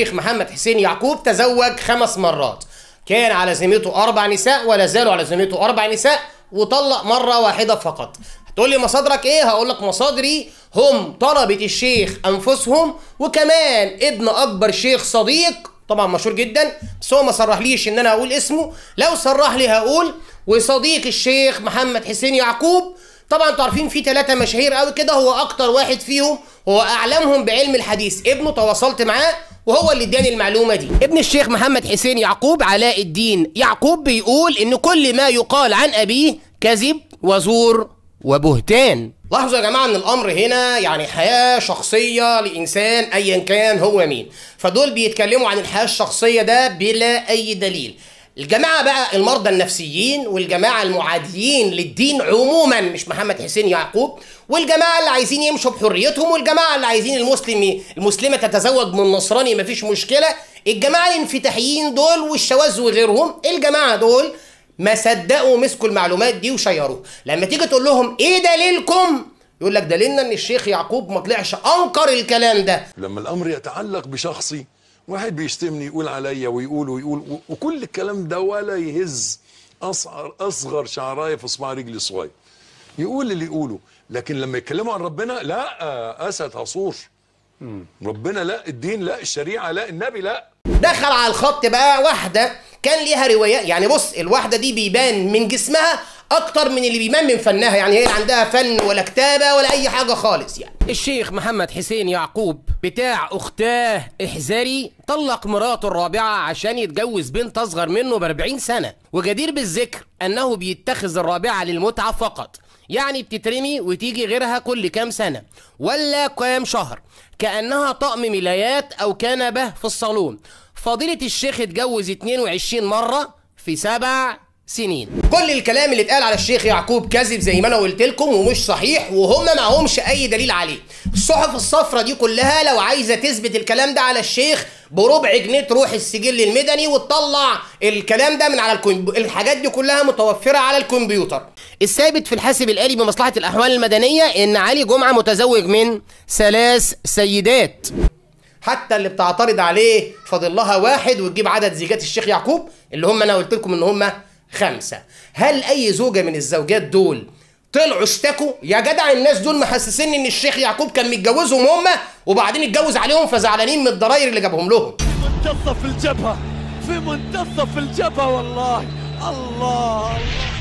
الشيخ محمد حسين يعقوب تزوج خمس مرات كان على زميته أربع نساء ولا زالوا على زميته أربع نساء وطلق مرة واحدة فقط هتقول لي مصادرك إيه؟ هقول لك مصادري هم طلبة الشيخ أنفسهم وكمان ابن أكبر شيخ صديق طبعا مشهور جدا بس هو ما صرحليش ان انا هقول اسمه لو صرح لي هقول وصديق الشيخ محمد حسين يعقوب طبعا انتوا عارفين في ثلاثه مشاهير قوي كده هو اكتر واحد فيهم هو اعلمهم بعلم الحديث ابنه تواصلت معاه وهو اللي اداني المعلومه دي ابن الشيخ محمد حسين يعقوب علاء الدين يعقوب بيقول ان كل ما يقال عن ابيه كذب وزور وبهتان لاحظوا يا جماعه ان الامر هنا يعني حياه شخصيه لانسان ايا كان هو مين فدول بيتكلموا عن الحياه الشخصيه ده بلا اي دليل الجماعة بقى المرضى النفسيين والجماعة المعاديين للدين عموما مش محمد حسين يعقوب والجماعة اللي عايزين يمشوا بحريتهم والجماعة اللي عايزين المسلم المسلمة تتزوج من نصراني مفيش مشكلة الجماعة الانفتاحيين دول والشواذ وغيرهم الجماعة دول ما صدقوا مسكوا المعلومات دي وشيروها لما تيجي تقول لهم ايه دليلكم يقول لك دليلنا ان الشيخ يعقوب ما طلعش انكر الكلام ده لما الامر يتعلق بشخصي واحد بيشتمني يقول عليا ويقول ويقول وكل الكلام ده ولا يهز اصغر اصغر شعرايه في صباع رجلي صغير يقول اللي يقوله لكن لما يتكلموا عن ربنا لا اسد عصور ربنا لا الدين لا الشريعه لا النبي لا دخل على الخط بقى واحده كان ليها روايات يعني بص الواحده دي بيبان من جسمها اكتر من اللي بيبان من فنها يعني هي عندها فن ولا كتابه ولا اي حاجه خالص يعني الشيخ محمد حسين يعقوب بتاع اختاه احزاري طلق مراته الرابعه عشان يتجوز بنت اصغر منه ب 40 سنه وجدير بالذكر انه بيتخذ الرابعه للمتعه فقط يعني بتترمي وتيجي غيرها كل كام سنة ولا كام شهر كأنها طقم ملايات أو كنبة في الصالون فضيلة الشيخ اتجوز 22 مرة في سبع سنين كل الكلام اللي اتقال على الشيخ يعقوب كذب زي ما انا قلت لكم ومش صحيح وهم معهمش اي دليل عليه الصحف الصفراء دي كلها لو عايزه تثبت الكلام ده على الشيخ بربع جنيه تروح السجل المدني وتطلع الكلام ده من على الكمبيو... الحاجات دي كلها متوفره على الكمبيوتر الثابت في الحاسب الالي بمصلحه الاحوال المدنيه ان علي جمعه متزوج من ثلاث سيدات حتى اللي بتعترض عليه فاضل لها واحد وتجيب عدد زيجات الشيخ يعقوب اللي هم انا قلت لكم ان هم خمسة هل أي زوجة من الزوجات دول طلعوا اشتكوا يا جدع الناس دول محسسين ان الشيخ يعقوب كان متجوزهم هم وبعدين اتجوز عليهم فزعلانين من الضراير اللي جابهم لهم في منتصف الجبهه في منتصف الجبهه والله الله, الله.